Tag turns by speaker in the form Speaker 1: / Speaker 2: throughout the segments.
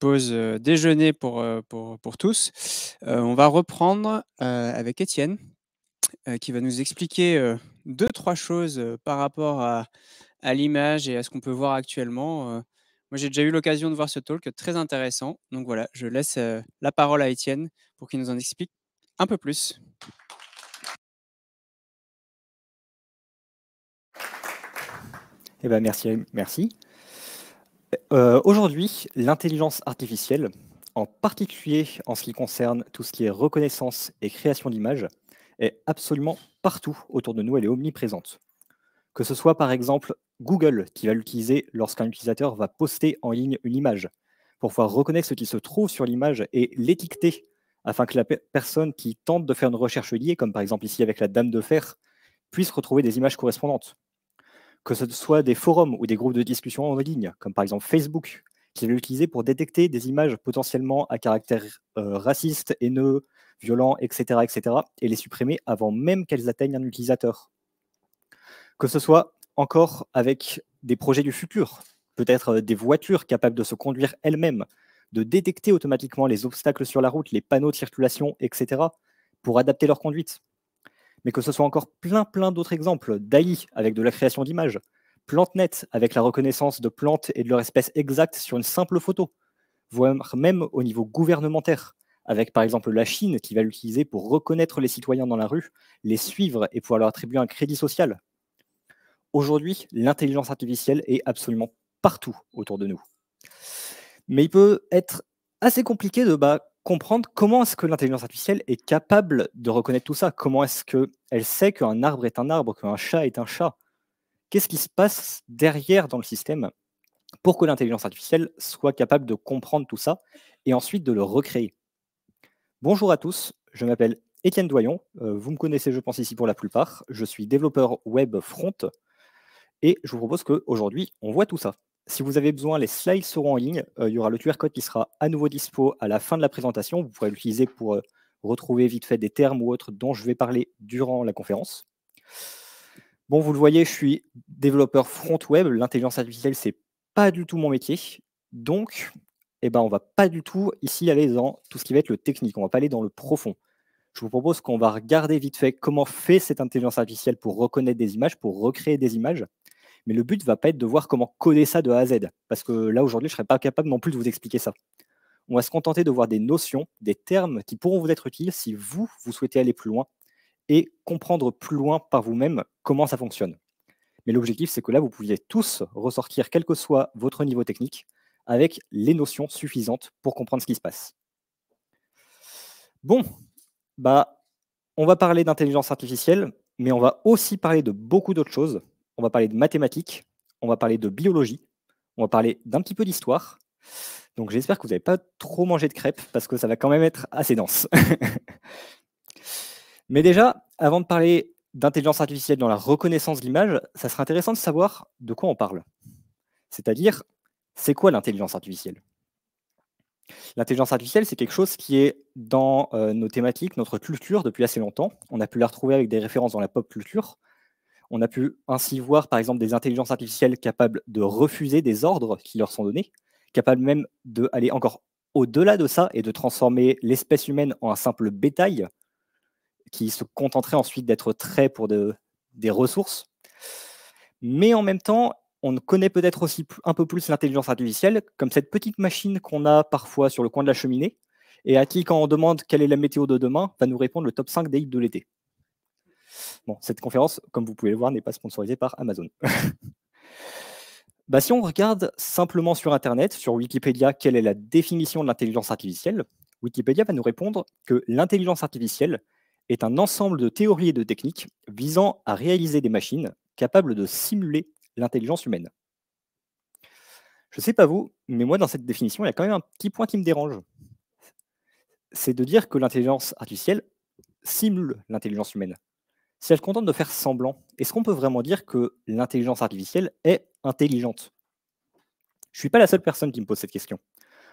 Speaker 1: pause déjeuner pour, pour, pour tous. on va reprendre avec Étienne, qui va nous expliquer deux, trois choses par rapport à, à l'image et à ce qu'on peut voir actuellement. Moi, j'ai déjà eu l'occasion de voir ce talk très intéressant. Donc voilà, je laisse la parole à Étienne pour qu'il nous en explique un peu plus. Eh ben, merci. merci. Euh, aujourd'hui, l'intelligence artificielle, en particulier en ce qui concerne tout ce qui est reconnaissance et création d'images, est absolument partout autour de nous, elle est omniprésente. Que ce soit par exemple Google qui va l'utiliser lorsqu'un utilisateur va poster en ligne une image, pour pouvoir reconnaître ce qui se trouve sur l'image et l'étiqueter afin que la personne qui tente de faire une recherche liée, comme par exemple ici avec la dame de fer, puisse retrouver des images correspondantes que ce soit des forums ou des groupes de discussion en ligne, comme par exemple Facebook, qui est utilisé pour détecter des images potentiellement à caractère euh, raciste, haineux, violent, etc., etc., et les supprimer avant même qu'elles atteignent un utilisateur. Que ce soit encore avec des projets du futur, peut-être euh, des voitures capables de se conduire elles-mêmes, de détecter automatiquement les obstacles sur la route, les panneaux de circulation, etc., pour adapter leur conduite mais que ce soit encore plein, plein d'autres exemples. d'AI avec de la création d'images, Plantnet avec la reconnaissance de plantes et de leur espèce exacte sur une simple photo, voire même au niveau gouvernementaire, avec par exemple la Chine qui va l'utiliser pour reconnaître les citoyens dans la rue, les suivre et pouvoir leur attribuer un crédit social. Aujourd'hui, l'intelligence artificielle est absolument partout autour de nous. Mais il peut être assez compliqué de bah, comprendre comment est-ce que l'intelligence artificielle est capable de reconnaître tout ça. Comment est-ce qu'elle sait qu'un arbre est un arbre, qu'un chat est un chat Qu'est-ce qui se passe derrière dans le système pour que l'intelligence artificielle soit capable de comprendre tout ça et ensuite de le recréer Bonjour à tous, je m'appelle Étienne Doyon. Euh, vous me connaissez, je pense, ici pour la plupart. Je suis développeur web front et je vous propose qu'aujourd'hui, on voit tout ça. Si vous avez besoin, les slides seront en ligne. Euh, il y aura le QR code qui sera à nouveau dispo à la fin de la présentation. Vous pourrez l'utiliser pour euh, retrouver vite fait des termes ou autres dont je vais parler durant la conférence. Bon, vous le voyez, je suis développeur front web. L'intelligence artificielle, c'est pas du tout mon métier. Donc, eh ben, on va pas du tout ici aller dans tout ce qui va être le technique. On va pas aller dans le profond. Je vous propose qu'on va regarder vite fait comment fait cette intelligence artificielle pour reconnaître des images, pour recréer des images. Mais le but ne va pas être de voir comment coder ça de A à Z, parce que là aujourd'hui, je ne serais pas capable non plus de vous expliquer ça. On va se contenter de voir des notions, des termes qui pourront vous être utiles si vous, vous souhaitez aller plus loin et comprendre plus loin par vous-même comment ça fonctionne. Mais l'objectif, c'est que là, vous pouviez tous ressortir, quel que soit votre niveau technique, avec les notions suffisantes pour comprendre ce qui se passe. Bon, bah, on va parler d'intelligence artificielle, mais on va aussi parler de beaucoup d'autres choses, on va parler de mathématiques, on va parler de biologie, on va parler d'un petit peu d'histoire. Donc j'espère que vous n'avez pas trop mangé de crêpes parce que ça va quand même être assez dense. Mais déjà, avant de parler d'intelligence artificielle dans la reconnaissance de l'image, ça serait intéressant de savoir de quoi on parle. C'est-à-dire, c'est quoi l'intelligence artificielle L'intelligence artificielle, c'est quelque chose qui est dans euh, nos thématiques, notre culture depuis assez longtemps. On a pu la retrouver avec des références dans la pop culture, on a pu ainsi voir, par exemple, des intelligences artificielles capables de refuser des ordres qui leur sont donnés, capables même d'aller encore au-delà de ça et de transformer l'espèce humaine en un simple bétail qui se contenterait ensuite d'être trait pour des ressources. Mais en même temps, on connaît peut-être aussi un peu plus l'intelligence artificielle, comme cette petite machine qu'on a parfois sur le coin de la cheminée, et à qui, quand on demande quelle est la météo de demain, va nous répondre le top 5 des hits de l'été cette conférence, comme vous pouvez le voir, n'est pas sponsorisée par Amazon. Bah, si on regarde simplement sur Internet, sur Wikipédia, quelle est la définition de l'intelligence artificielle, Wikipédia va nous répondre que l'intelligence artificielle est un ensemble de théories et de techniques visant à réaliser des machines capables de simuler l'intelligence humaine. Je ne sais pas vous, mais moi, dans cette définition, il y a quand même un petit point qui me dérange. C'est de dire que l'intelligence artificielle simule l'intelligence humaine. Si elle se contente de faire semblant, est-ce qu'on peut vraiment dire que l'intelligence artificielle est intelligente Je ne suis pas la seule personne qui me pose cette question.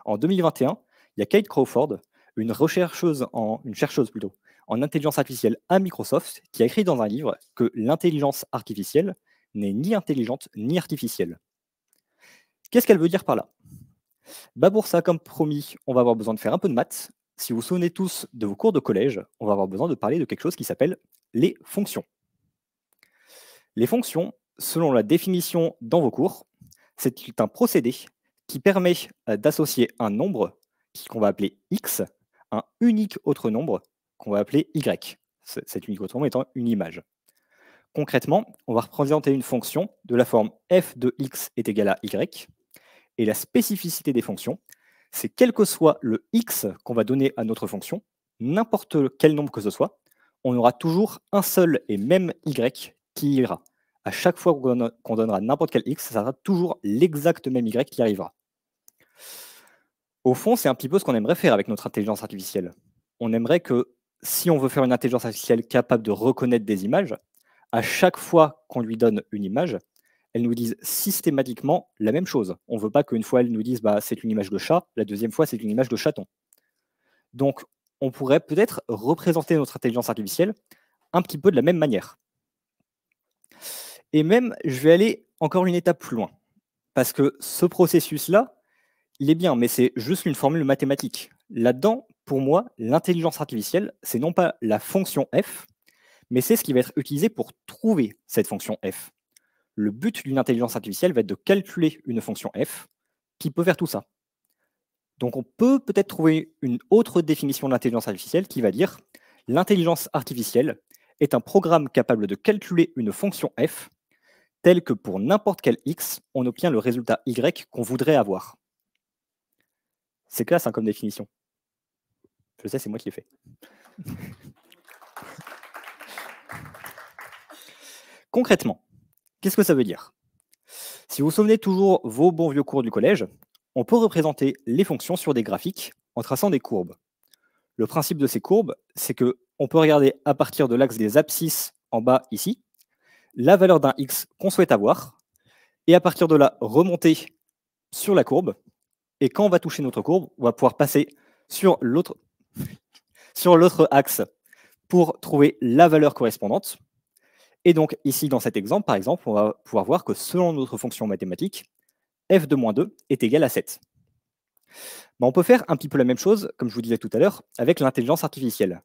Speaker 1: En 2021, il y a Kate Crawford, une chercheuse en, une chercheuse plutôt, en intelligence artificielle à Microsoft, qui a écrit dans un livre que l'intelligence artificielle n'est ni intelligente ni artificielle. Qu'est-ce qu'elle veut dire par là bah pour ça, comme promis, on va avoir besoin de faire un peu de maths, si vous vous souvenez tous de vos cours de collège, on va avoir besoin de parler de quelque chose qui s'appelle les fonctions. Les fonctions, selon la définition dans vos cours, c'est un procédé qui permet euh, d'associer un nombre qu'on va appeler x à un unique autre nombre qu'on va appeler y. Cet unique autre nombre étant une image. Concrètement, on va représenter une fonction de la forme f de x est égal à y, et la spécificité des fonctions, c'est quel que soit le x qu'on va donner à notre fonction, n'importe quel nombre que ce soit, on aura toujours un seul et même y qui ira. À chaque fois qu'on donnera n'importe quel x, ça sera toujours l'exact même y qui arrivera. Au fond, c'est un petit peu ce qu'on aimerait faire avec notre intelligence artificielle. On aimerait que si on veut faire une intelligence artificielle capable de reconnaître des images, à chaque fois qu'on lui donne une image, elles nous disent systématiquement la même chose. On ne veut pas qu'une fois elles nous disent bah, c'est une image de chat, la deuxième fois c'est une image de chaton. Donc on pourrait peut-être représenter notre intelligence artificielle un petit peu de la même manière. Et même, je vais aller encore une étape plus loin. Parce que ce processus-là, il est bien, mais c'est juste une formule mathématique. Là-dedans, pour moi, l'intelligence artificielle, c'est non pas la fonction f, mais c'est ce qui va être utilisé pour trouver cette fonction f le but d'une intelligence artificielle va être de calculer une fonction f qui peut faire tout ça. Donc on peut peut-être trouver une autre définition de l'intelligence artificielle qui va dire l'intelligence artificielle est un programme capable de calculer une fonction f telle que pour n'importe quel x, on obtient le résultat y qu'on voudrait avoir. C'est classe hein, comme définition. Je sais, c'est moi qui l'ai fait. Concrètement, Qu'est-ce que ça veut dire Si vous souvenez toujours vos bons vieux cours du collège, on peut représenter les fonctions sur des graphiques en traçant des courbes. Le principe de ces courbes, c'est que on peut regarder à partir de l'axe des abscisses en bas ici, la valeur d'un x qu'on souhaite avoir, et à partir de là remonter sur la courbe. Et quand on va toucher notre courbe, on va pouvoir passer sur l'autre axe pour trouver la valeur correspondante. Et donc ici, dans cet exemple, par exemple, on va pouvoir voir que selon notre fonction mathématique, f de moins 2 est égal à 7. Bah, on peut faire un petit peu la même chose, comme je vous disais tout à l'heure, avec l'intelligence artificielle.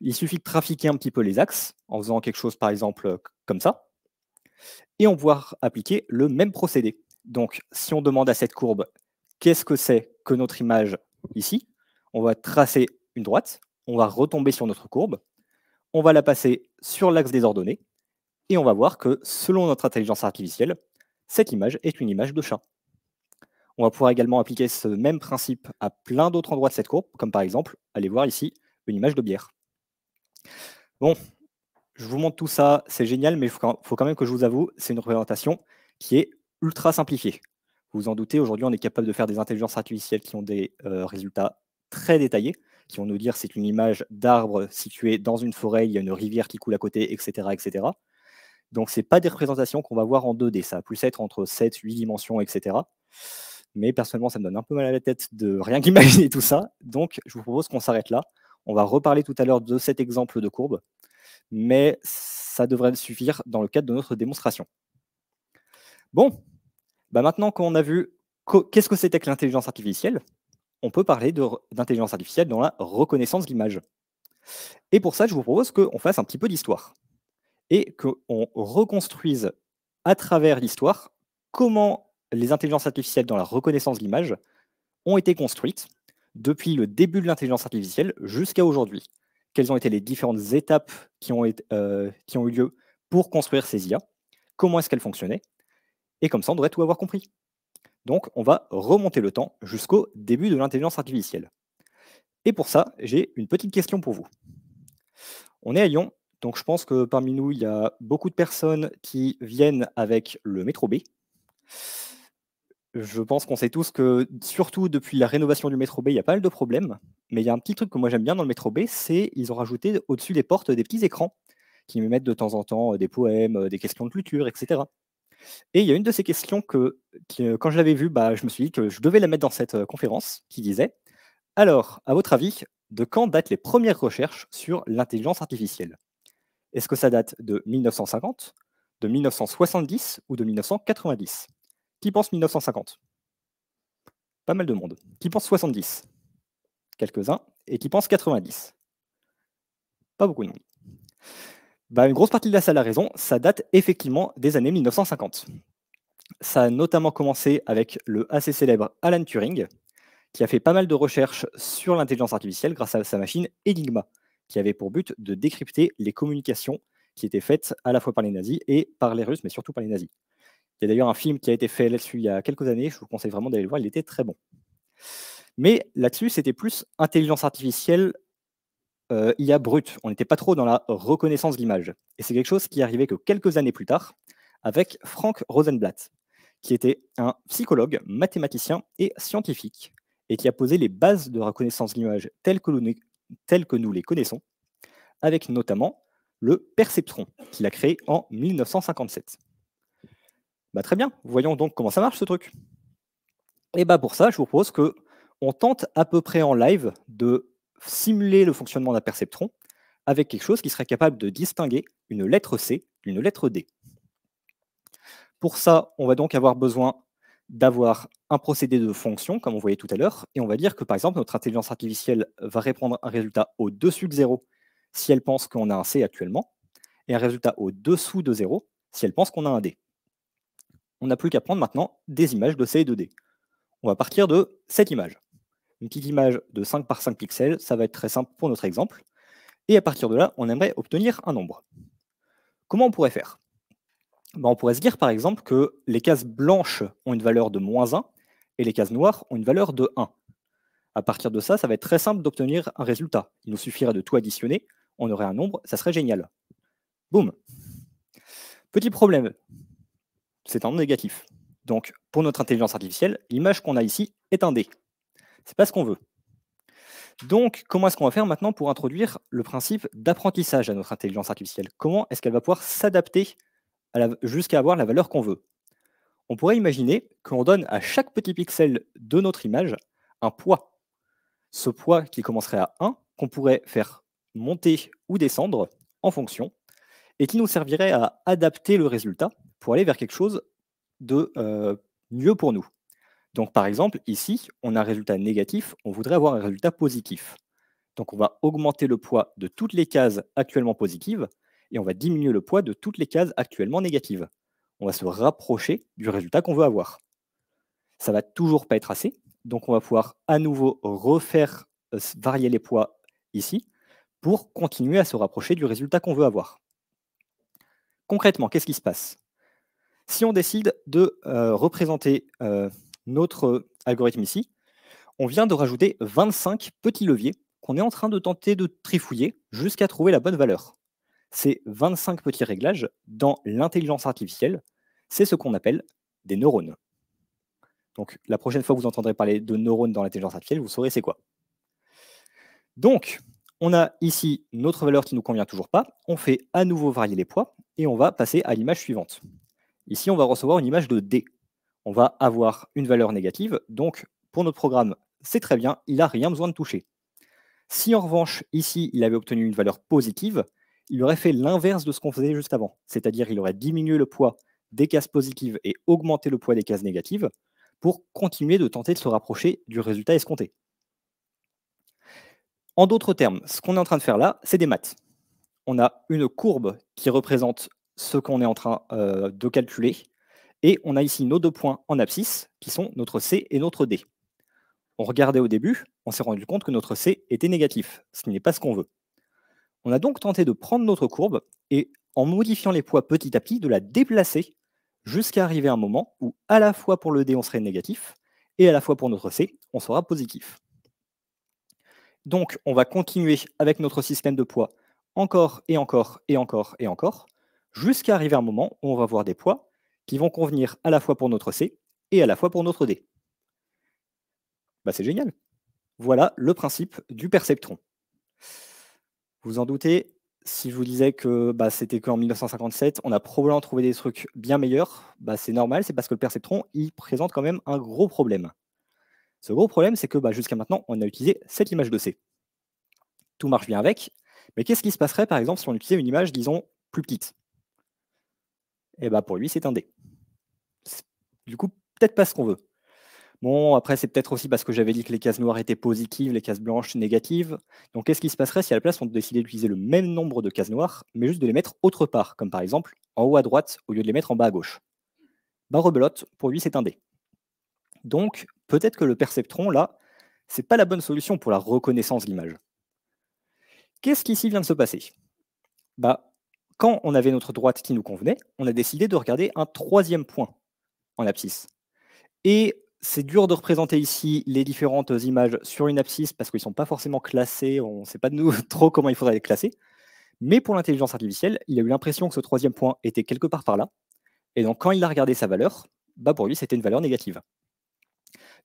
Speaker 1: Il suffit de trafiquer un petit peu les axes, en faisant quelque chose, par exemple, comme ça, et on va pouvoir appliquer le même procédé. Donc, si on demande à cette courbe qu'est-ce que c'est que notre image ici, on va tracer une droite, on va retomber sur notre courbe, on va la passer sur l'axe des ordonnées, et on va voir que selon notre intelligence artificielle, cette image est une image de chat. On va pouvoir également appliquer ce même principe à plein d'autres endroits de cette courbe, comme par exemple, allez voir ici, une image de bière. Bon, je vous montre tout ça, c'est génial, mais il faut quand même que je vous avoue, c'est une représentation qui est ultra simplifiée. Vous vous en doutez, aujourd'hui, on est capable de faire des intelligences artificielles qui ont des euh, résultats très détaillés, qui vont nous dire c'est une image d'arbre situé dans une forêt, il y a une rivière qui coule à côté, etc. etc. Donc, ce pas des représentations qu'on va voir en 2D. Ça va plus être entre 7, 8 dimensions, etc. Mais personnellement, ça me donne un peu mal à la tête de rien qu'imaginer tout ça. Donc, je vous propose qu'on s'arrête là. On va reparler tout à l'heure de cet exemple de courbe. Mais ça devrait suffire dans le cadre de notre démonstration. Bon, bah, maintenant qu'on a vu qu'est-ce que c'était que l'intelligence artificielle, on peut parler d'intelligence artificielle dans la reconnaissance d'image. Et pour ça, je vous propose qu'on fasse un petit peu d'histoire et qu'on reconstruise à travers l'histoire comment les intelligences artificielles dans la reconnaissance de l'image ont été construites depuis le début de l'intelligence artificielle jusqu'à aujourd'hui. Quelles ont été les différentes étapes qui ont, euh, qui ont eu lieu pour construire ces IA Comment est-ce qu'elles fonctionnaient Et comme ça, on devrait tout avoir compris. Donc, on va remonter le temps jusqu'au début de l'intelligence artificielle. Et pour ça, j'ai une petite question pour vous. On est à Lyon, donc je pense que parmi nous, il y a beaucoup de personnes qui viennent avec le métro B. Je pense qu'on sait tous que, surtout depuis la rénovation du métro B, il y a pas mal de problèmes. Mais il y a un petit truc que moi j'aime bien dans le métro B, c'est qu'ils ont rajouté au-dessus des portes des petits écrans qui me mettent de temps en temps euh, des poèmes, euh, des questions de culture, etc. Et il y a une de ces questions que, euh, quand je l'avais vue, bah, je me suis dit que je devais la mettre dans cette conférence, qui disait Alors, à votre avis, de quand datent les premières recherches sur l'intelligence artificielle est-ce que ça date de 1950, de 1970 ou de 1990 Qui pense 1950 Pas mal de monde. Qui pense 70 Quelques-uns. Et qui pense 90 Pas beaucoup de monde. Bah, une grosse partie de la salle a raison, ça date effectivement des années 1950. Ça a notamment commencé avec le assez célèbre Alan Turing, qui a fait pas mal de recherches sur l'intelligence artificielle grâce à sa machine Enigma, qui avait pour but de décrypter les communications qui étaient faites à la fois par les nazis et par les Russes, mais surtout par les nazis. Il y a d'ailleurs un film qui a été fait là-dessus il y a quelques années, je vous conseille vraiment d'aller le voir, il était très bon. Mais là-dessus, c'était plus intelligence artificielle euh, IA brute. On n'était pas trop dans la reconnaissance de l'image. Et c'est quelque chose qui arrivait que quelques années plus tard avec Frank Rosenblatt, qui était un psychologue, mathématicien et scientifique, et qui a posé les bases de reconnaissance de l'image telles que tels que nous les connaissons, avec notamment le perceptron qu'il a créé en 1957. Bah, très bien, voyons donc comment ça marche ce truc. Et bah pour ça, je vous propose que on tente à peu près en live de simuler le fonctionnement d'un perceptron avec quelque chose qui serait capable de distinguer une lettre C d'une lettre D. Pour ça, on va donc avoir besoin d'avoir un procédé de fonction, comme on voyait tout à l'heure, et on va dire que par exemple notre intelligence artificielle va répondre un résultat au-dessus de 0 si elle pense qu'on a un C actuellement, et un résultat au-dessous de 0 si elle pense qu'on a un D. On n'a plus qu'à prendre maintenant des images de C et de D. On va partir de cette image. Une petite image de 5 par 5 pixels, ça va être très simple pour notre exemple. Et à partir de là, on aimerait obtenir un nombre. Comment on pourrait faire bah, on pourrait se dire par exemple que les cases blanches ont une valeur de moins 1 et les cases noires ont une valeur de 1. À partir de ça, ça va être très simple d'obtenir un résultat. Il nous suffirait de tout additionner, on aurait un nombre, ça serait génial. Boum. Petit problème, c'est un nombre négatif. Donc, pour notre intelligence artificielle, l'image qu'on a ici est un dé. C'est pas ce qu'on veut. Donc, comment est-ce qu'on va faire maintenant pour introduire le principe d'apprentissage à notre intelligence artificielle Comment est-ce qu'elle va pouvoir s'adapter jusqu'à avoir la valeur qu'on veut. On pourrait imaginer qu'on donne à chaque petit pixel de notre image un poids. Ce poids qui commencerait à 1, qu'on pourrait faire monter ou descendre en fonction, et qui nous servirait à adapter le résultat pour aller vers quelque chose de euh, mieux pour nous. Donc par exemple, ici, on a un résultat négatif, on voudrait avoir un résultat positif. Donc on va augmenter le poids de toutes les cases actuellement positives et on va diminuer le poids de toutes les cases actuellement négatives. On va se rapprocher du résultat qu'on veut avoir. Ça va toujours pas être assez, donc on va pouvoir à nouveau refaire euh, varier les poids ici pour continuer à se rapprocher du résultat qu'on veut avoir. Concrètement, qu'est-ce qui se passe Si on décide de euh, représenter euh, notre algorithme ici, on vient de rajouter 25 petits leviers qu'on est en train de tenter de trifouiller jusqu'à trouver la bonne valeur. Ces 25 petits réglages dans l'intelligence artificielle, c'est ce qu'on appelle des neurones. Donc la prochaine fois que vous entendrez parler de neurones dans l'intelligence artificielle, vous saurez c'est quoi. Donc, on a ici notre valeur qui ne nous convient toujours pas. On fait à nouveau varier les poids et on va passer à l'image suivante. Ici, on va recevoir une image de D. On va avoir une valeur négative. Donc, pour notre programme, c'est très bien, il n'a rien besoin de toucher. Si en revanche, ici, il avait obtenu une valeur positive, il aurait fait l'inverse de ce qu'on faisait juste avant. C'est-à-dire, il aurait diminué le poids des cases positives et augmenté le poids des cases négatives pour continuer de tenter de se rapprocher du résultat escompté. En d'autres termes, ce qu'on est en train de faire là, c'est des maths. On a une courbe qui représente ce qu'on est en train euh, de calculer, et on a ici nos deux points en abscisse, qui sont notre C et notre D. On regardait au début, on s'est rendu compte que notre C était négatif, ce qui n'est pas ce qu'on veut. On a donc tenté de prendre notre courbe et, en modifiant les poids petit à petit, de la déplacer jusqu'à arriver à un moment où, à la fois pour le D, on serait négatif, et à la fois pour notre C, on sera positif. Donc, on va continuer avec notre système de poids encore et encore et encore et encore, jusqu'à arriver à un moment où on va avoir des poids qui vont convenir à la fois pour notre C et à la fois pour notre D. Bah, C'est génial. Voilà le principe du perceptron. Vous en doutez, si je vous disais que bah, c'était qu'en 1957, on a probablement trouvé des trucs bien meilleurs, bah, c'est normal, c'est parce que le perceptron, il présente quand même un gros problème. Ce gros problème, c'est que bah, jusqu'à maintenant, on a utilisé cette image de C. Tout marche bien avec, mais qu'est-ce qui se passerait par exemple si on utilisait une image, disons, plus petite Et eh bah, pour lui, c'est un D. Du coup, peut-être pas ce qu'on veut. Bon, après, c'est peut-être aussi parce que j'avais dit que les cases noires étaient positives, les cases blanches négatives. Donc, qu'est-ce qui se passerait si à la place, on décidait d'utiliser le même nombre de cases noires, mais juste de les mettre autre part, comme par exemple en haut à droite au lieu de les mettre en bas à gauche Bah, rebelote, pour lui, c'est un dé. Donc, peut-être que le perceptron, là, c'est pas la bonne solution pour la reconnaissance de l'image. Qu'est-ce qui, ici, vient de se passer Bah, quand on avait notre droite qui nous convenait, on a décidé de regarder un troisième point en abscisse. Et c'est dur de représenter ici les différentes euh, images sur une abscisse parce qu'ils ne sont pas forcément classés, on ne sait pas nous trop comment il faudrait les classer. Mais pour l'intelligence artificielle, il a eu l'impression que ce troisième point était quelque part par là. Et donc quand il a regardé sa valeur, bah pour lui c'était une valeur négative.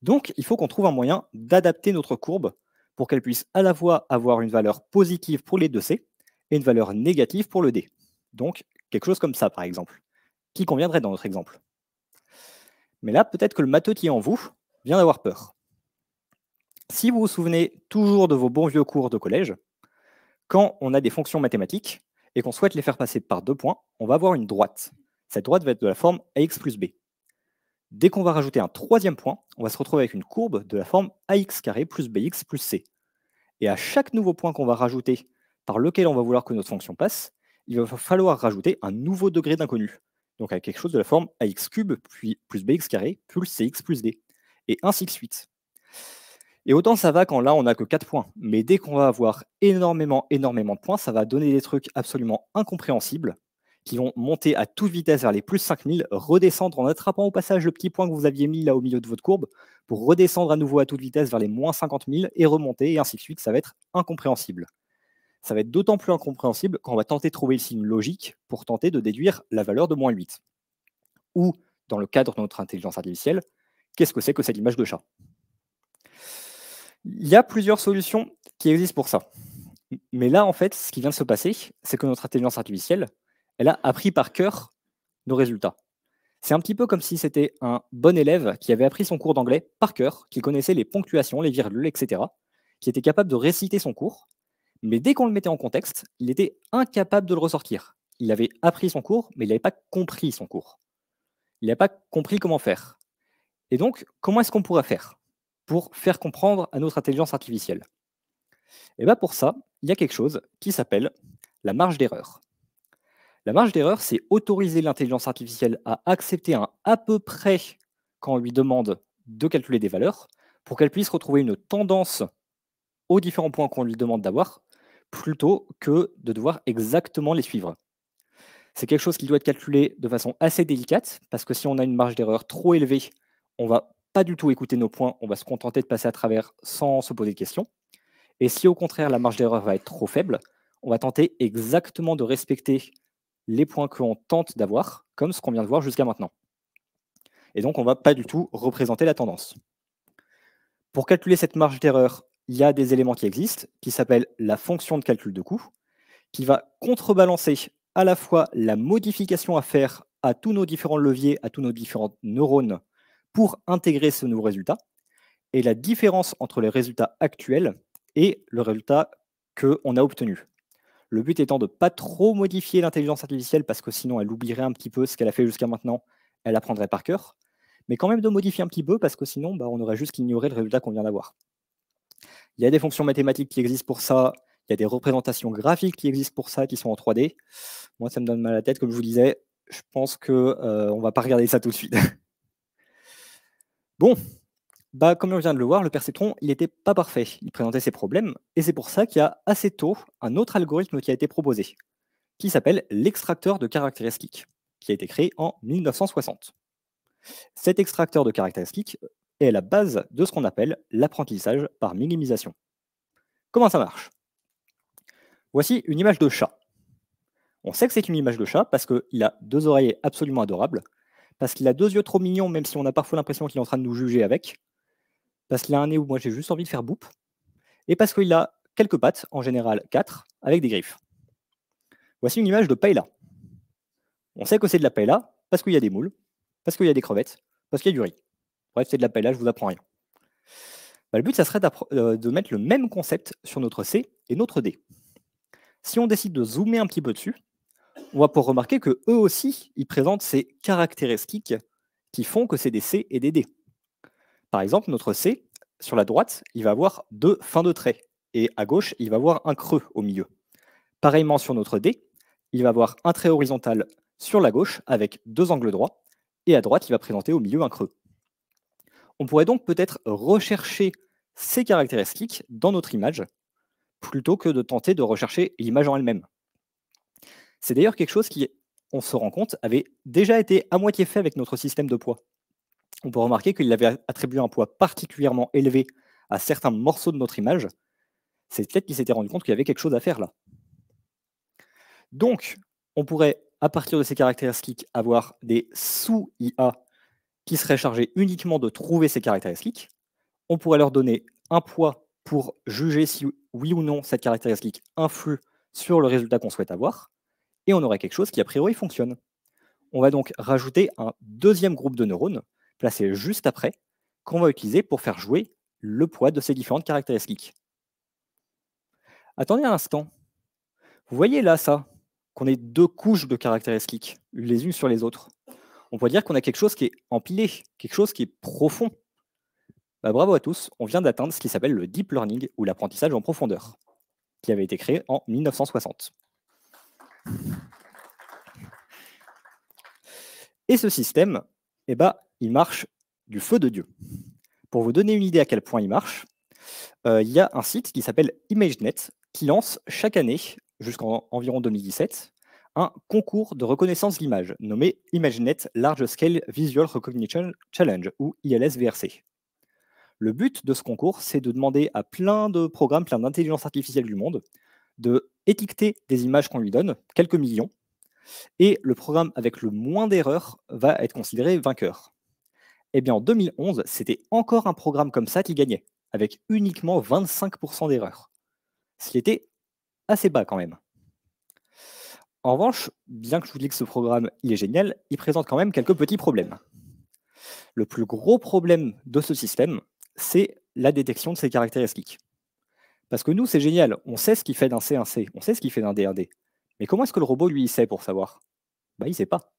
Speaker 1: Donc il faut qu'on trouve un moyen d'adapter notre courbe pour qu'elle puisse à la fois avoir une valeur positive pour les deux C et une valeur négative pour le D. Donc quelque chose comme ça par exemple, qui conviendrait dans notre exemple. Mais là, peut-être que le matheux qui est en vous vient d'avoir peur. Si vous vous souvenez toujours de vos bons vieux cours de collège, quand on a des fonctions mathématiques et qu'on souhaite les faire passer par deux points, on va avoir une droite. Cette droite va être de la forme ax plus b. Dès qu'on va rajouter un troisième point, on va se retrouver avec une courbe de la forme ax carré plus bx plus c. Et à chaque nouveau point qu'on va rajouter, par lequel on va vouloir que notre fonction passe, il va falloir rajouter un nouveau degré d'inconnu donc à quelque chose de la forme ax cube puis plus bx carré plus cx plus d, et ainsi de suite. Et autant ça va quand là on n'a que 4 points, mais dès qu'on va avoir énormément, énormément de points, ça va donner des trucs absolument incompréhensibles qui vont monter à toute vitesse vers les plus 5000, redescendre en attrapant au passage le petit point que vous aviez mis là au milieu de votre courbe, pour redescendre à nouveau à toute vitesse vers les moins 50 000 et remonter, et ainsi de suite, ça va être incompréhensible ça va être d'autant plus incompréhensible quand on va tenter de trouver ici une logique pour tenter de déduire la valeur de moins 8. Ou, dans le cadre de notre intelligence artificielle, qu'est-ce que c'est que cette image de chat Il y a plusieurs solutions qui existent pour ça. Mais là, en fait, ce qui vient de se passer, c'est que notre intelligence artificielle, elle a appris par cœur nos résultats. C'est un petit peu comme si c'était un bon élève qui avait appris son cours d'anglais par cœur, qui connaissait les ponctuations, les virgules, etc., qui était capable de réciter son cours mais dès qu'on le mettait en contexte, il était incapable de le ressortir. Il avait appris son cours, mais il n'avait pas compris son cours. Il n'avait pas compris comment faire. Et donc, comment est-ce qu'on pourrait faire pour faire comprendre à notre intelligence artificielle Et eh bien pour ça, il y a quelque chose qui s'appelle la marge d'erreur. La marge d'erreur, c'est autoriser l'intelligence artificielle à accepter un à peu près quand on lui demande de calculer des valeurs pour qu'elle puisse retrouver une tendance aux différents points qu'on lui demande d'avoir plutôt que de devoir exactement les suivre. C'est quelque chose qui doit être calculé de façon assez délicate, parce que si on a une marge d'erreur trop élevée, on va pas du tout écouter nos points, on va se contenter de passer à travers sans se poser de questions. Et si au contraire la marge d'erreur va être trop faible, on va tenter exactement de respecter les points que l'on tente d'avoir, comme ce qu'on vient de voir jusqu'à maintenant. Et donc on ne va pas du tout représenter la tendance. Pour calculer cette marge d'erreur, il y a des éléments qui existent, qui s'appellent la fonction de calcul de coût, qui va contrebalancer à la fois la modification à faire à tous nos différents leviers, à tous nos différents neurones, pour intégrer ce nouveau résultat, et la différence entre les résultats actuels et le résultat qu'on a obtenu. Le but étant de ne pas trop modifier l'intelligence artificielle, parce que sinon elle oublierait un petit peu ce qu'elle a fait jusqu'à maintenant, elle apprendrait par cœur, mais quand même de modifier un petit peu, parce que sinon bah, on aurait juste ignoré le résultat qu'on vient d'avoir. Il y a des fonctions mathématiques qui existent pour ça, il y a des représentations graphiques qui existent pour ça, qui sont en 3D. Moi, ça me donne mal à la tête, comme je vous disais. Je pense qu'on euh, ne va pas regarder ça tout de suite. bon, bah, comme on vient de le voir, le perceptron, il n'était pas parfait. Il présentait ses problèmes, et c'est pour ça qu'il y a assez tôt un autre algorithme qui a été proposé, qui s'appelle l'extracteur de caractéristiques, qui a été créé en 1960. Cet extracteur de caractéristiques est la base de ce qu'on appelle l'apprentissage par minimisation. Comment ça marche Voici une image de chat. On sait que c'est une image de chat parce qu'il a deux oreilles absolument adorables, parce qu'il a deux yeux trop mignons, même si on a parfois l'impression qu'il est en train de nous juger avec, parce qu'il a un nez où moi j'ai juste envie de faire boupe, et parce qu'il a quelques pattes, en général quatre, avec des griffes. Voici une image de paella. On sait que c'est de la paella parce qu'il y a des moules, parce qu'il y a des crevettes, parce qu'il y a du riz. Bref, c'est de l'appel, je vous apprends rien. Bah, le but, ça serait euh, de mettre le même concept sur notre C et notre D. Si on décide de zoomer un petit peu dessus, on va pouvoir remarquer que eux aussi, ils présentent ces caractéristiques qui font que c'est des C et des D. Par exemple, notre C, sur la droite, il va avoir deux fins de trait, et à gauche, il va avoir un creux au milieu. Pareillement sur notre D, il va avoir un trait horizontal sur la gauche avec deux angles droits, et à droite, il va présenter au milieu un creux. On pourrait donc peut-être rechercher ces caractéristiques dans notre image plutôt que de tenter de rechercher l'image en elle-même. C'est d'ailleurs quelque chose qui, on se rend compte, avait déjà été à moitié fait avec notre système de poids. On peut remarquer qu'il avait attribué un poids particulièrement élevé à certains morceaux de notre image. C'est peut-être qu'il s'était rendu compte qu'il y avait quelque chose à faire là. Donc, on pourrait, à partir de ces caractéristiques, avoir des sous-IA qui seraient chargés uniquement de trouver ces caractéristiques. On pourrait leur donner un poids pour juger si oui ou non cette caractéristique influe sur le résultat qu'on souhaite avoir, et on aurait quelque chose qui a priori fonctionne. On va donc rajouter un deuxième groupe de neurones placé juste après, qu'on va utiliser pour faire jouer le poids de ces différentes caractéristiques. Attendez un instant. Vous voyez là ça, qu'on ait deux couches de caractéristiques, les unes sur les autres on pourrait dire qu'on a quelque chose qui est empilé, quelque chose qui est profond. Bah, bravo à tous, on vient d'atteindre ce qui s'appelle le deep learning ou l'apprentissage en profondeur, qui avait été créé en 1960. Et ce système, eh bah, il marche du feu de Dieu. Pour vous donner une idée à quel point il marche, euh, il y a un site qui s'appelle ImageNet qui lance chaque année, jusqu'en environ 2017, un concours de reconnaissance d'image nommé ImageNet Large Scale Visual Recognition Challenge ou ILS-VRC. Le but de ce concours, c'est de demander à plein de programmes, plein d'intelligence artificielle du monde, de étiqueter des images qu'on lui donne, quelques millions, et le programme avec le moins d'erreurs va être considéré vainqueur. Eh bien, en 2011, c'était encore un programme comme ça qui gagnait, avec uniquement 25% d'erreurs. Ce qui était assez bas quand même. En revanche, bien que je vous dise que ce programme il est génial, il présente quand même quelques petits problèmes. Le plus gros problème de ce système, c'est la détection de ses caractéristiques. Parce que nous, c'est génial, on sait ce qu'il fait d'un C, 1 C, on sait ce qu'il fait d'un D, 1 D. Mais comment est-ce que le robot, lui, sait pour savoir Bah, il sait pas.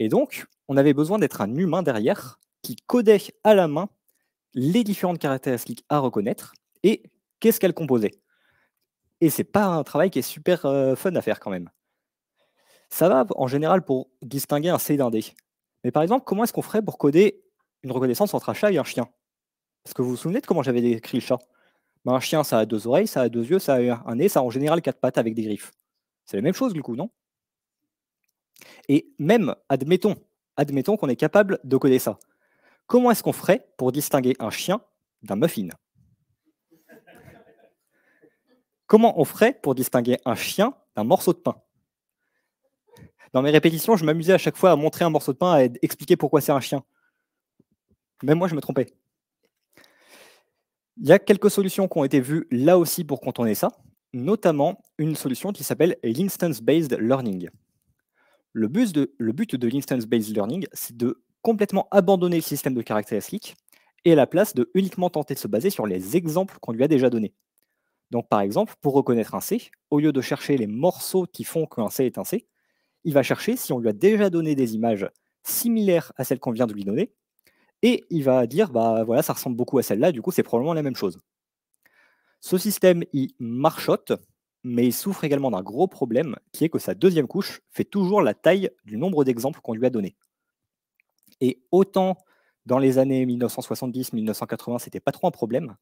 Speaker 1: Et donc, on avait besoin d'être un humain derrière qui codait à la main les différentes caractéristiques à reconnaître et qu'est-ce qu'elles composaient. Et c'est pas un travail qui est super euh, fun à faire quand même. Ça va en général pour distinguer un C d'un D. Mais par exemple, comment est-ce qu'on ferait pour coder une reconnaissance entre un chat et un chien Parce que vous vous souvenez de comment j'avais décrit le chat ben, Un chien, ça a deux oreilles, ça a deux yeux, ça a un nez, ça a en général quatre pattes avec des griffes. C'est la même chose du coup, non Et même, admettons, admettons qu'on est capable de coder ça. Comment est-ce qu'on ferait pour distinguer un chien d'un muffin Comment on ferait pour distinguer un chien d'un morceau de pain dans mes répétitions, je m'amusais à chaque fois à montrer un morceau de pain, à expliquer pourquoi c'est un chien. Même moi, je me trompais. Il y a quelques solutions qui ont été vues là aussi pour contourner ça, notamment une solution qui s'appelle l'instance-based learning. Le but de, le but de l'instance-based learning, c'est de complètement abandonner le système de caractéristiques et à la place de uniquement tenter de se baser sur les exemples qu'on lui a déjà donnés. Donc par exemple, pour reconnaître un C, au lieu de chercher les morceaux qui font qu'un C est un C, il va chercher si on lui a déjà donné des images similaires à celles qu'on vient de lui donner, et il va dire, bah voilà, ça ressemble beaucoup à celle-là, du coup c'est probablement la même chose. Ce système, il marchote, mais il souffre également d'un gros problème, qui est que sa deuxième couche fait toujours la taille du nombre d'exemples qu'on lui a donné. Et autant dans les années 1970-1980, c'était pas trop un problème,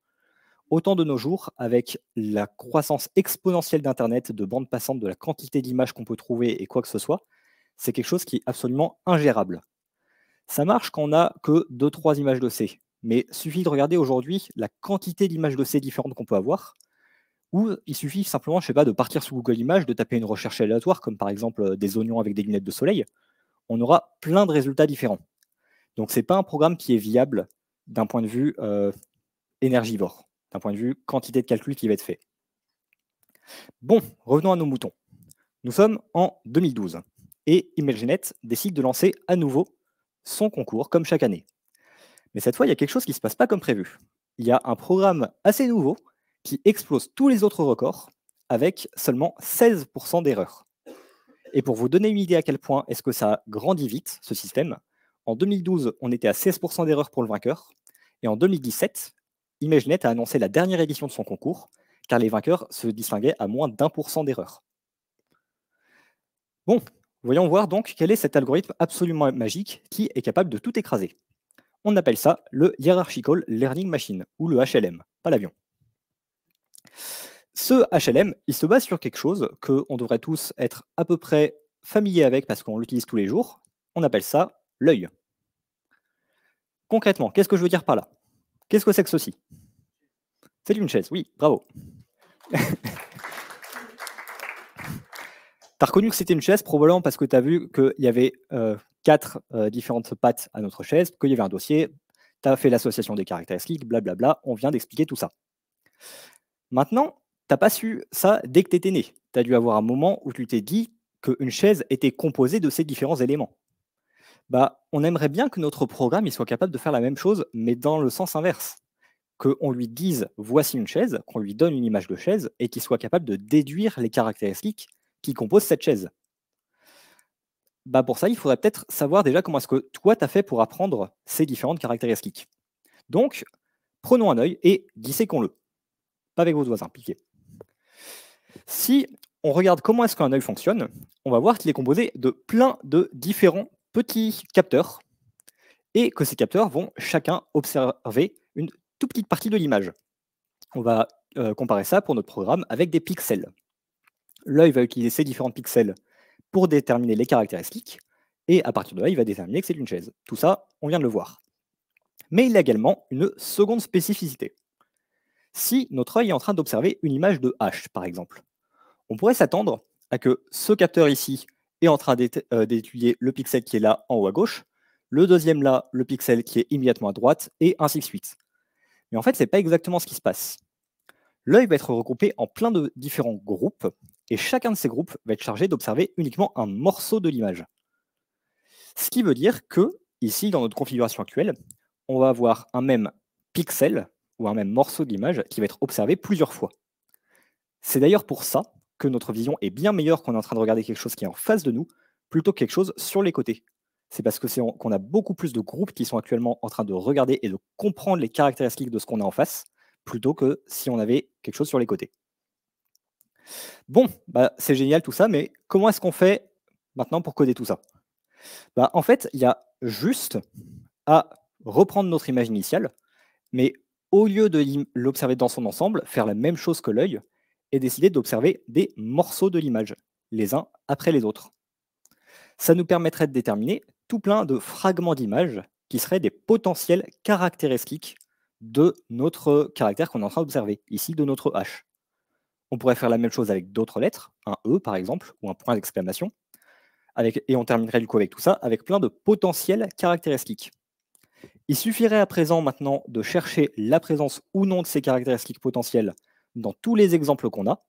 Speaker 1: Autant de nos jours, avec la croissance exponentielle d'Internet, de bandes passantes, de la quantité d'images qu'on peut trouver et quoi que ce soit, c'est quelque chose qui est absolument ingérable. Ça marche quand on n'a que 2-3 images de C, mais suffit de regarder aujourd'hui la quantité d'images de C différentes qu'on peut avoir, ou il suffit simplement, je sais pas, de partir sur Google Images, de taper une recherche aléatoire, comme par exemple euh, des oignons avec des lunettes de soleil, on aura plein de résultats différents. Donc ce n'est pas un programme qui est viable d'un point de vue euh, énergivore un point de vue quantité de calcul qui va être fait. Bon, revenons à nos moutons. Nous sommes en 2012 et ImageNet décide de lancer à nouveau son concours comme chaque année. Mais cette fois, il y a quelque chose qui ne se passe pas comme prévu. Il y a un programme assez nouveau qui explose tous les autres records avec seulement 16% d'erreurs. Et pour vous donner une idée à quel point est-ce que ça grandit vite, ce système, en 2012, on était à 16% d'erreurs pour le vainqueur, et en 2017, ImageNet a annoncé la dernière édition de son concours, car les vainqueurs se distinguaient à moins d'un pour cent d'erreur. Bon, voyons voir donc quel est cet algorithme absolument magique qui est capable de tout écraser. On appelle ça le Hierarchical Learning Machine, ou le HLM, pas l'avion. Ce HLM, il se base sur quelque chose qu'on devrait tous être à peu près familier avec parce qu'on l'utilise tous les jours. On appelle ça l'œil. Concrètement, qu'est-ce que je veux dire par là Qu'est-ce que c'est que ceci C'est une chaise, oui, bravo. as reconnu que c'était une chaise, probablement parce que tu as vu qu'il y avait euh, quatre euh, différentes pattes à notre chaise, qu'il y avait un dossier, tu as fait l'association des caractéristiques, blablabla, on vient d'expliquer tout ça. Maintenant, tu n'as pas su ça dès que tu étais né. Tu as dû avoir un moment où tu t'es dit qu'une chaise était composée de ces différents éléments. Bah, on aimerait bien que notre programme soit capable de faire la même chose, mais dans le sens inverse. Qu'on lui dise voici une chaise, qu'on lui donne une image de chaise et qu'il soit capable de déduire les caractéristiques qui composent cette chaise. Bah, pour ça, il faudrait peut-être savoir déjà comment est-ce que toi, tu as fait pour apprendre ces différentes caractéristiques. Donc, prenons un œil et qu'on le Pas avec vos voisins, hein, impliqués. Si on regarde comment est-ce qu'un œil fonctionne, on va voir qu'il est composé de plein de différents petits capteurs et que ces capteurs vont chacun observer une toute petite partie de l'image. On va euh, comparer ça pour notre programme avec des pixels. L'œil va utiliser ces différents pixels pour déterminer les caractéristiques, et à partir de là, il va déterminer que c'est une chaise. Tout ça, on vient de le voir. Mais il a également une seconde spécificité. Si notre œil est en train d'observer une image de H, par exemple, on pourrait s'attendre à que ce capteur ici est en train euh, d'étudier le pixel qui est là en haut à gauche, le deuxième là, le pixel qui est immédiatement à droite, et ainsi de suite. Mais en fait, ce n'est pas exactement ce qui se passe. L'œil va être regroupé en plein de différents groupes, et chacun de ces groupes va être chargé d'observer uniquement un morceau de l'image. Ce qui veut dire que, ici, dans notre configuration actuelle, on va avoir un même pixel ou un même morceau de l'image qui va être observé plusieurs fois. C'est d'ailleurs pour ça que notre vision est bien meilleure qu'on est en train de regarder quelque chose qui est en face de nous, plutôt que quelque chose sur les côtés. C'est parce que c'est qu'on a beaucoup plus de groupes qui sont actuellement en train de regarder et de comprendre les caractéristiques de ce qu'on a en face, plutôt que si on avait quelque chose sur les côtés. Bon, bah, c'est génial tout ça, mais comment est-ce qu'on fait maintenant pour coder tout ça bah, En fait, il y a juste à reprendre notre image initiale, mais au lieu de l'observer dans son ensemble, faire la même chose que l'œil, et décider d'observer des morceaux de l'image, les uns après les autres. Ça nous permettrait de déterminer tout plein de fragments d'image qui seraient des potentiels caractéristiques de notre caractère qu'on est en train d'observer, ici de notre H. On pourrait faire la même chose avec d'autres lettres, un E par exemple, ou un point d'exclamation, et on terminerait du coup avec tout ça, avec plein de potentiels caractéristiques. Il suffirait à présent maintenant de chercher la présence ou non de ces caractéristiques potentielles dans tous les exemples qu'on a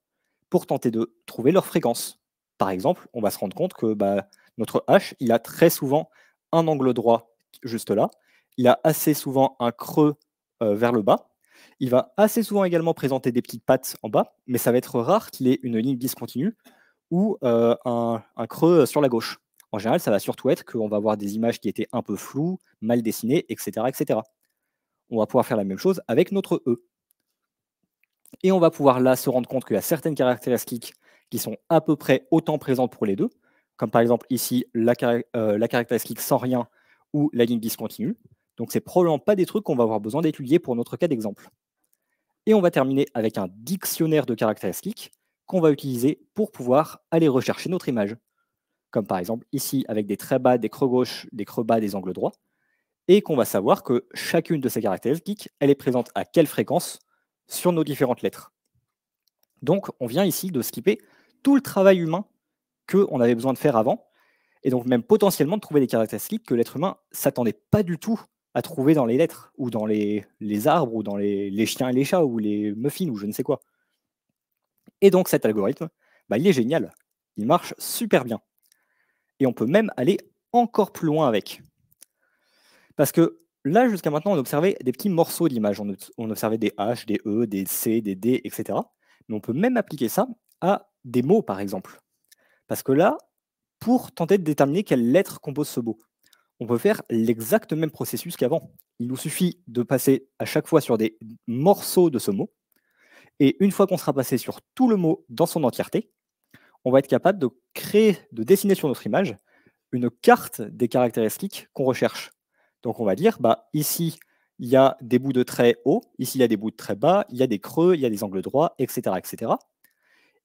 Speaker 1: pour tenter de trouver leur fréquence. Par exemple, on va se rendre compte que bah, notre H, il a très souvent un angle droit juste là, il a assez souvent un creux euh, vers le bas, il va assez souvent également présenter des petites pattes en bas, mais ça va être rare qu'il ait une ligne discontinue ou euh, un, creux sur la gauche. En général, ça va surtout être qu'on va avoir des images qui étaient un peu floues, mal dessinées, etc., etc. On va pouvoir faire la même chose avec notre E. Et on va pouvoir là se rendre compte qu'il y a certaines caractéristiques qui sont à peu près autant présentes pour les deux, comme par exemple ici euh, la, caractéristique sans rien ou la ligne discontinue. Donc c'est probablement pas des trucs qu'on va avoir besoin d'étudier pour notre cas d'exemple. Et on va terminer avec un dictionnaire de caractéristiques qu'on va utiliser pour pouvoir aller rechercher notre image. Comme par exemple ici avec des traits bas, des creux gauches, des creux bas, des angles droits. Et qu'on va savoir que chacune de ces caractéristiques, elle est présente à quelle fréquence sur nos différentes lettres. Donc, on vient ici de skipper tout le travail humain qu'on avait besoin de faire avant, et donc même potentiellement de trouver des caractéristiques que l'être humain s'attendait pas du tout à trouver dans les lettres, ou dans les, arbres, ou dans les, chiens et les chats, ou les muffins, ou je ne sais quoi. Et donc cet algorithme, bah, il est génial, il marche super bien. Et on peut même aller encore plus loin avec. Parce que Là, jusqu'à maintenant, on observait des petits morceaux d'image. On, observait des H, des E, des C, des D, etc. Mais on peut même appliquer ça à des mots, par exemple. Parce que là, pour tenter de déterminer quelle lettre compose ce mot, on peut faire l'exact même processus qu'avant. Il nous suffit de passer à chaque fois sur des morceaux de ce mot. Et une fois qu'on sera passé sur tout le mot dans son entièreté, on va être capable de créer, de dessiner sur notre image une carte des caractéristiques qu'on recherche. Donc on va dire, bah, ici, il y a des bouts de très haut, ici, il y a des bouts de très bas, il y a des creux, il y a des angles droits, etc. etc.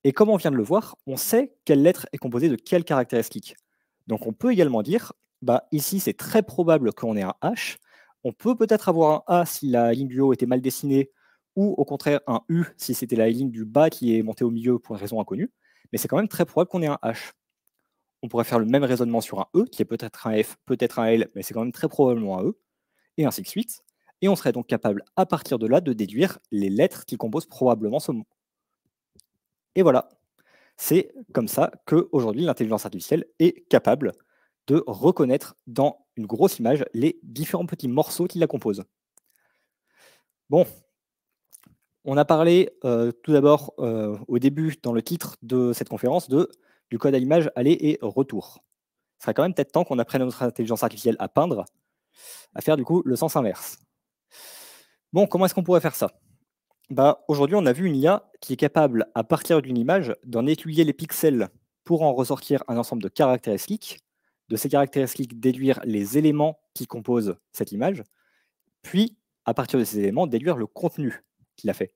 Speaker 1: Et comme on vient de le voir, on sait quelle lettre est composée de quelles caractéristiques. Donc on peut également dire, bah, ici, c'est très probable qu'on ait un H. On peut peut-être avoir un A si la ligne du haut était mal dessinée, ou au contraire un U si c'était la ligne du bas qui est montée au milieu pour une raison inconnue, mais c'est quand même très probable qu'on ait un H on pourrait faire le même raisonnement sur un E, qui est peut-être un F, peut-être un L, mais c'est quand même très probablement un E, et ainsi de suite. Et on serait donc capable, à partir de là, de déduire les lettres qui composent probablement ce mot. Et voilà. C'est comme ça qu'aujourd'hui, l'intelligence artificielle est capable de reconnaître dans une grosse image les différents petits morceaux qui la composent. Bon, on a parlé euh, tout d'abord euh, au début, dans le titre de cette conférence, de du code à l'image aller et retour. Ce serait quand même peut-être temps qu'on apprenne notre intelligence artificielle à peindre, à faire du coup le sens inverse. Bon, comment est-ce qu'on pourrait faire ça Bah, Aujourd'hui, on a vu une IA qui est capable, à partir d'une image, d'en étudier les pixels pour en ressortir un ensemble de caractéristiques, de ces caractéristiques déduire les éléments qui composent cette image, puis, à partir de ces éléments, déduire le contenu qu'il a fait.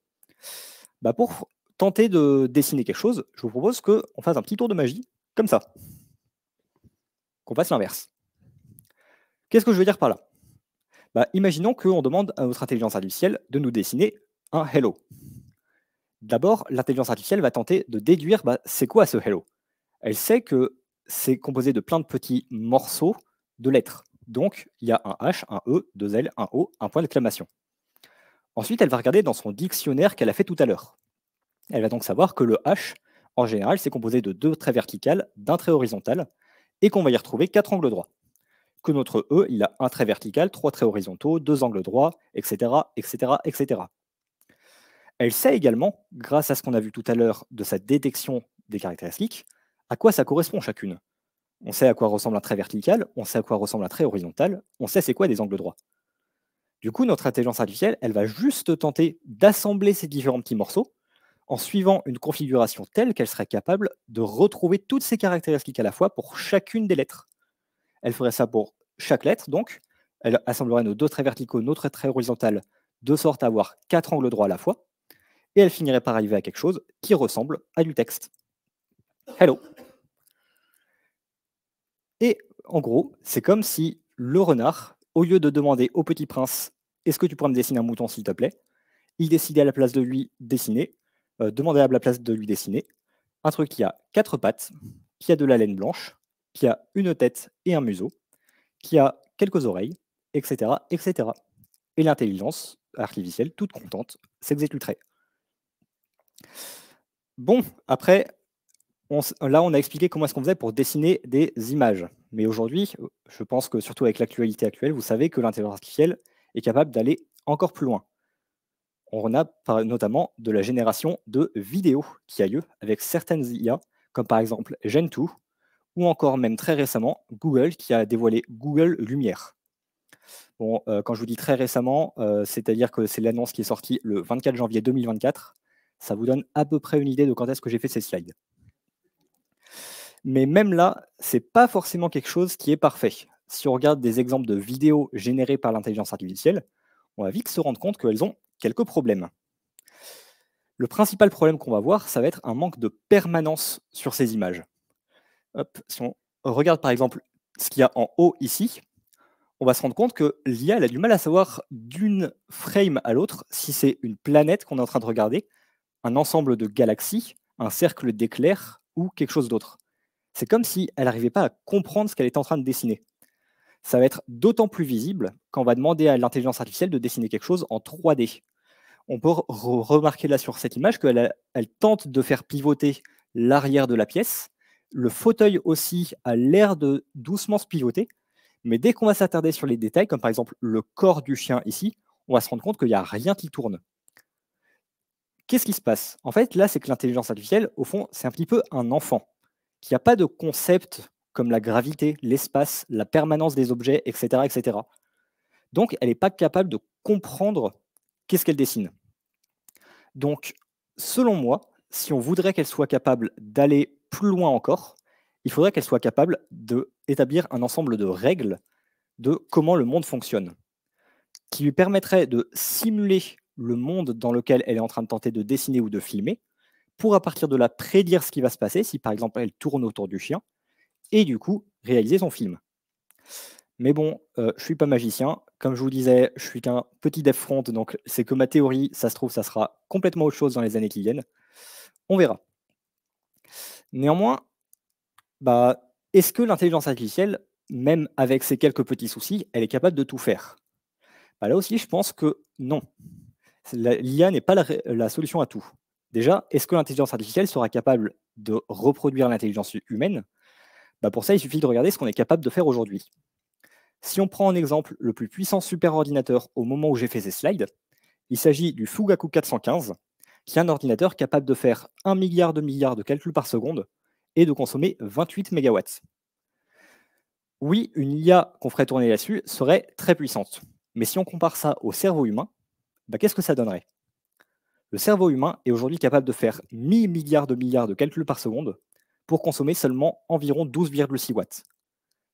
Speaker 1: Bah, pour tenter de dessiner quelque chose, je vous propose qu'on fasse un petit tour de magie, comme ça. Qu'on fasse l'inverse. Qu'est-ce que je veux dire par là bah, Imaginons qu'on demande à notre intelligence artificielle de nous dessiner un hello. D'abord, l'intelligence artificielle va tenter de déduire bah, c'est quoi ce hello. Elle sait que c'est composé de plein de petits morceaux de lettres. Donc, il y a un H, un E, deux L, un O, un point d'exclamation. Ensuite, elle va regarder dans son dictionnaire qu'elle a fait tout à l'heure. Elle va donc savoir que le H, en général, c'est composé de deux traits verticales, d'un trait horizontal, et qu'on va y retrouver quatre angles droits. Que notre E, il a un trait vertical, trois traits horizontaux, deux angles droits, etc., etc., etc. Elle sait également, grâce à ce qu'on a vu tout à l'heure de sa détection des caractéristiques, à quoi ça correspond chacune. On sait à quoi ressemble un trait vertical, on sait à quoi ressemble un trait horizontal, on sait c'est quoi des angles droits. Du coup, notre intelligence artificielle, elle va juste tenter d'assembler ces différents petits morceaux en suivant une configuration telle qu'elle serait capable de retrouver toutes ces caractéristiques à la fois pour chacune des lettres. Elle ferait ça pour chaque lettre, donc. Elle assemblerait nos deux traits verticaux, nos deux traits horizontaux, de sorte à avoir quatre angles droits à la fois. Et elle finirait par arriver à quelque chose qui ressemble à du texte. Hello. Et en gros, c'est comme si le renard, au lieu de demander au petit prince Est-ce que tu pourrais me dessiner un mouton, s'il te plaît il décidait à la place de lui dessiner euh, demander à la place de lui dessiner un truc qui a quatre pattes, qui a de la laine blanche, qui a une tête et un museau, qui a quelques oreilles, etc. etc. Et l'intelligence artificielle, toute contente, s'exécuterait. Bon, après, là, on a expliqué comment est-ce qu'on faisait pour dessiner des images. Mais aujourd'hui, je pense que surtout avec l'actualité actuelle, vous savez que l'intelligence artificielle est capable d'aller encore plus loin on a notamment de la génération de vidéos qui a lieu avec certaines IA, comme par exemple Gentoo, ou encore même très récemment Google qui a dévoilé Google Lumière. Bon, euh, quand je vous dis très récemment, euh, c'est-à-dire que c'est l'annonce qui est sortie le 24 janvier 2024. Ça vous donne à peu près une idée de quand est-ce que j'ai fait ces slides. Mais même là, c'est pas forcément quelque chose qui est parfait. Si on regarde des exemples de vidéos générées par l'intelligence artificielle, on va vite se rendre compte qu'elles ont quelques problèmes. Le principal problème qu'on va voir, ça va être un manque de permanence sur ces images. si on regarde par exemple ce qu'il y a en haut ici, on va se rendre compte que l'IA a du mal à savoir d'une frame à l'autre si c'est une planète qu'on est en train de regarder, un ensemble de galaxies, un cercle d'éclairs ou quelque chose d'autre. C'est comme si elle n'arrivait pas à comprendre ce qu'elle est en train de dessiner ça va être d'autant plus visible qu'on va demander à l'intelligence artificielle de dessiner quelque chose en 3D. On peut remarquer là sur cette image qu'elle tente de faire pivoter l'arrière de la pièce. Le fauteuil aussi a l'air de doucement se pivoter. Mais dès qu'on va s'attarder sur les détails, comme par exemple le corps du chien ici, on va se rendre compte qu'il n'y a rien qui tourne. Qu'est-ce qui se passe En fait, là, c'est que l'intelligence artificielle, au fond, c'est un petit peu un enfant qui n'a pas de concept comme la gravité, l'espace, la permanence des objets, etc. etc. Donc, elle n'est pas capable de comprendre qu'est-ce qu'elle dessine. Donc, selon moi, si on voudrait qu'elle soit capable d'aller plus loin encore, il faudrait qu'elle soit capable d'établir un ensemble de règles de comment le monde fonctionne, qui lui permettrait de simuler le monde dans lequel elle est en train de tenter de dessiner ou de filmer, pour à partir de là prédire ce qui va se passer, si par exemple elle tourne autour du chien, et du coup réaliser son film. Mais bon, je euh, je suis pas magicien. Comme je vous disais, je suis qu'un petit dev front, donc c'est que ma théorie, ça se trouve, ça sera complètement autre chose dans les années qui viennent. On verra. Néanmoins, bah, est-ce que l'intelligence artificielle, même avec ses quelques petits soucis, elle est capable de tout faire bah, Là aussi, je pense que non. L'IA n'est pas la solution à tout. Déjà, est-ce que l'intelligence artificielle sera capable de reproduire l'intelligence humaine bah, pour ça, il suffit de regarder ce qu'on est capable de faire aujourd'hui. Si on prend en exemple le plus puissant superordinateur au moment où j'ai fait ces slides, il s'agit du Fugaku 415, qui est un ordinateur capable de faire 1 milliard de milliards de calculs par seconde et de consommer 28 MW. Oui, une IA qu'on ferait tourner là-dessus serait très puissante. Mais si on compare ça au cerveau humain, bah, qu'est-ce que ça donnerait Le cerveau humain est aujourd'hui capable de faire 1000 milliards de milliards de calculs par seconde pour consommer seulement environ 12,6 watts.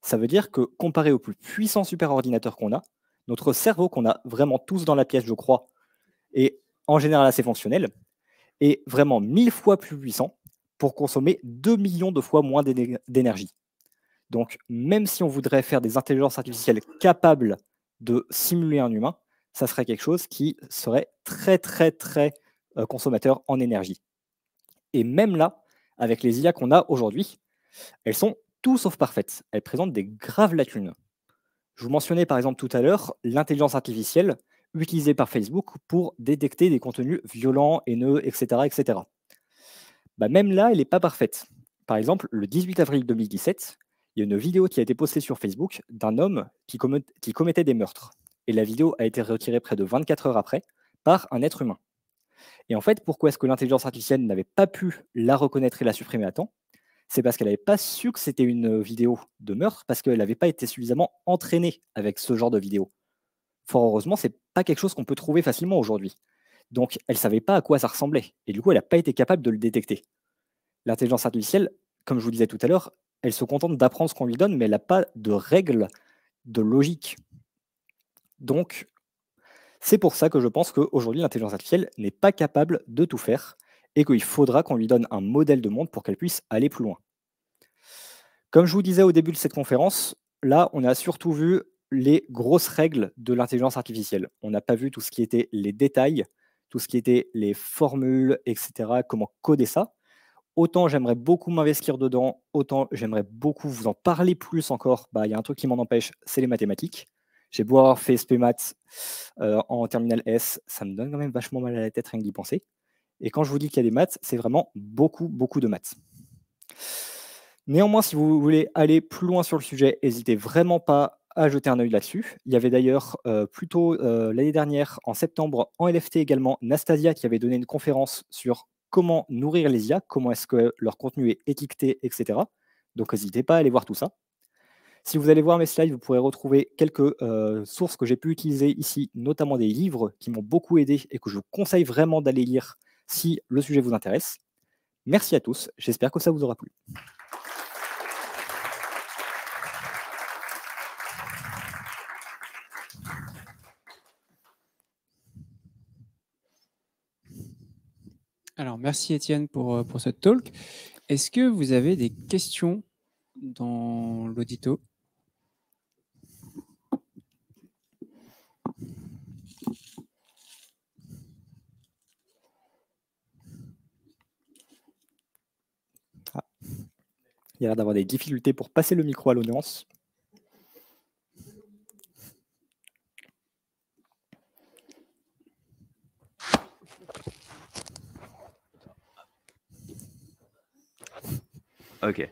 Speaker 1: Ça veut dire que comparé au plus puissant superordinateur qu'on a, notre cerveau qu'on a vraiment tous dans la pièce, je crois, est en général assez fonctionnel, est vraiment mille fois plus puissant pour consommer 2 millions de fois moins d'énergie. Donc même si on voudrait faire des intelligences artificielles capables de simuler un humain, ça serait quelque chose qui serait très très très euh, consommateur en énergie. Et même là, avec les IA qu'on a aujourd'hui, elles sont tout sauf parfaites. Elles présentent des graves lacunes. Je vous mentionnais par exemple tout à l'heure l'intelligence artificielle utilisée par Facebook pour détecter des contenus violents, haineux, etc. etc. Bah, même là, elle n'est pas parfaite. Par exemple, le 18 avril 2017, il y a une vidéo qui a été postée sur Facebook d'un homme qui, qui commettait des meurtres. Et la vidéo a été retirée près de 24 heures après par un être humain. Et en fait, pourquoi est-ce que l'intelligence artificielle n'avait pas pu la reconnaître et la supprimer à temps C'est parce qu'elle n'avait pas su que c'était une vidéo de meurtre, parce qu'elle n'avait pas été suffisamment entraînée avec ce genre de vidéo. Fort heureusement, c'est pas quelque chose qu'on peut trouver facilement aujourd'hui. Donc, elle ne savait pas à quoi ça ressemblait. Et du coup, elle n'a pas été capable de le détecter. L'intelligence artificielle, comme je vous disais tout à l'heure, elle se contente d'apprendre ce qu'on lui donne, mais elle n'a pas de règles, de logique. Donc, c'est pour ça que je pense qu'aujourd'hui, l'intelligence artificielle n'est pas capable de tout faire et qu'il faudra qu'on lui donne un modèle de monde pour qu'elle puisse aller plus loin. Comme je vous disais au début de cette conférence, là, on a surtout vu les grosses règles de l'intelligence artificielle. On n'a pas vu tout ce qui était les détails, tout ce qui était les formules, etc., comment coder ça. Autant j'aimerais beaucoup m'investir dedans, autant j'aimerais beaucoup vous en parler plus encore. Bah, il y a un truc qui m'en empêche, c'est les mathématiques. J'ai beau avoir fait SP Maths euh, en Terminal S, ça me donne quand même vachement mal à la tête rien que d'y penser. Et quand je vous dis qu'il y a des maths, c'est vraiment beaucoup, beaucoup de maths. Néanmoins, si vous voulez aller plus loin sur le sujet, n'hésitez vraiment pas à jeter un œil là-dessus. Il y avait d'ailleurs euh, plutôt euh, l'année dernière, en septembre, en LFT également, Nastasia qui avait donné une conférence sur comment nourrir les IA, comment est-ce que leur contenu est étiqueté, etc. Donc n'hésitez pas à aller voir tout ça. Si vous allez voir mes slides, vous pourrez retrouver quelques euh, sources que j'ai pu utiliser ici, notamment des livres qui m'ont beaucoup aidé et que je vous conseille vraiment d'aller lire si le sujet vous intéresse. Merci à tous, j'espère que ça vous aura plu. Alors, merci Étienne pour, euh, pour ce talk. Est-ce que vous avez des questions dans l'audito Il y a l'air d'avoir des difficultés pour passer le micro à l'audience. Ok.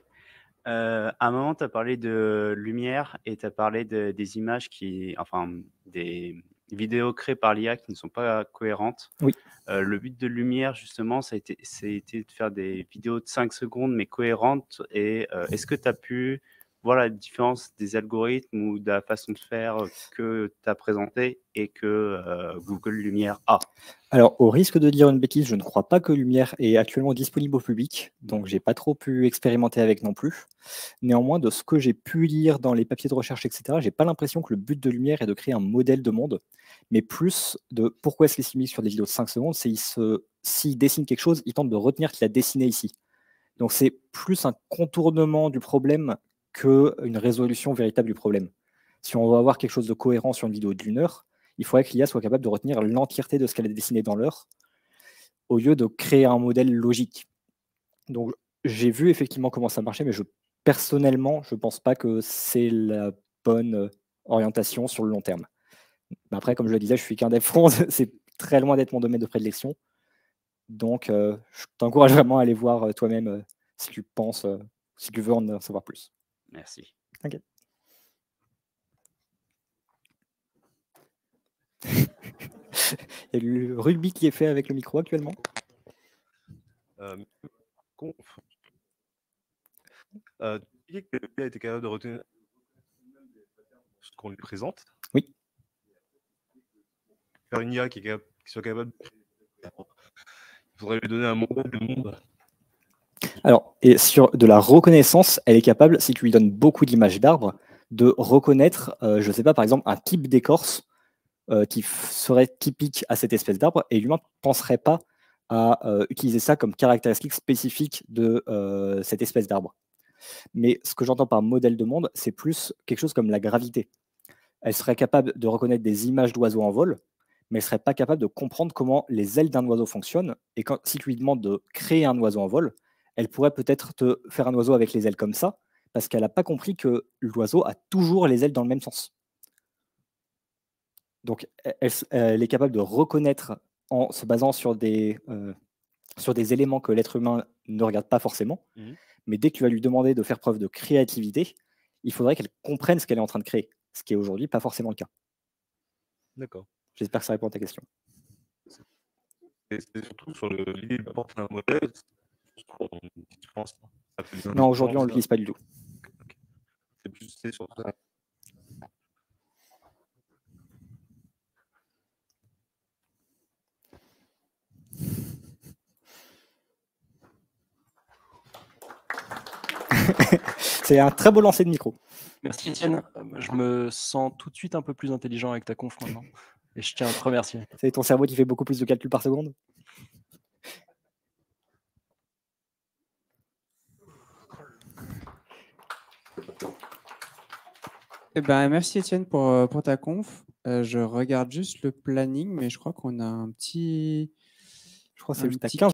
Speaker 1: Euh, à un moment, tu as parlé de lumière et tu as parlé des images qui. Enfin, des, vidéos créées par l'IA qui ne sont pas cohérentes. Oui. Euh, le but de Lumière, justement, ça a, été, été de faire des vidéos de 5 secondes, mais cohérentes. Et euh, est-ce que tu as pu voilà la différence des algorithmes ou de la façon de faire que tu as présenté et que euh, Google Lumière a Alors, au risque de dire une bêtise, je ne crois pas que Lumière est actuellement disponible au public, donc j'ai pas trop pu expérimenter avec non plus. Néanmoins, de ce que j'ai pu lire dans les papiers de recherche, etc., j'ai pas l'impression que le but de Lumière est de créer un modèle de monde, mais plus de pourquoi est-ce qu'il s'est sur des vidéos de 5 secondes, c'est s'il se, dessine quelque chose, il tente de retenir qu'il a dessiné ici. Donc c'est plus un contournement du problème une résolution véritable du problème. Si on veut avoir quelque chose de cohérent sur une vidéo d'une heure, il faudrait que l'IA soit capable de retenir l'entièreté de ce qu'elle a dessiné dans l'heure, au lieu de créer un modèle logique. Donc j'ai vu effectivement comment ça marchait, mais je, personnellement, je ne pense pas que c'est la bonne euh, orientation sur le long terme. Après, comme je le disais, je suis qu'un dev front, c'est très loin d'être mon domaine de prédilection. Donc, euh, je t'encourage vraiment à aller voir euh, toi-même si tu penses, si tu veux en savoir plus. Merci. Il y a le rugby qui est fait avec le micro actuellement. Euh, euh tu dis que le a été capable de retenir ce qu'on lui présente. Oui. Faire une IA qui, capable, de Il faudrait lui donner un modèle de monde alors, et sur de la reconnaissance, elle est capable, si tu lui donnes beaucoup d'images d'arbres, de reconnaître, euh, je ne sais pas, par exemple, un type d'écorce euh, qui serait typique à cette espèce d'arbre, et l'humain ne penserait pas à euh, utiliser ça comme caractéristique spécifique de cette espèce d'arbre. Mais ce que j'entends par modèle de monde, c'est plus quelque chose comme la gravité. Elle serait capable de reconnaître des images d'oiseaux en vol, mais elle serait pas capable de comprendre comment les ailes d'un oiseau fonctionnent. Et si tu lui demandes de créer un oiseau en vol, elle pourrait peut-être te faire un oiseau avec les ailes comme ça, parce qu'elle n'a pas compris que l'oiseau a toujours les ailes dans le même sens. Donc, e-, elle, est capable de reconnaître en se basant sur des, euh, sur des éléments que l'être humain ne regarde pas forcément. Mmh. Mais dès que tu vas lui demander de faire preuve de créativité, il faudrait qu'elle comprenne ce qu'elle est en train de créer, ce qui est aujourd'hui pas forcément le cas. D'accord. J'espère que ça répond à ta question. C'est surtout sur l'idée d'apporter un modèle, non, aujourd'hui, on ne l'utilise pas du tout. C'est C'est un très beau lancer de micro. Merci Étienne. Euh, bah, je me sens tout de suite un peu plus intelligent avec ta conf maintenant. Et je tiens à te remercier. C'est ton cerveau qui fait beaucoup plus de calculs par seconde Eh ben, merci Étienne pour, euh, pour ta conf. Euh, je regarde juste le planning, mais je crois qu'on a un petit. Je crois que c'est juste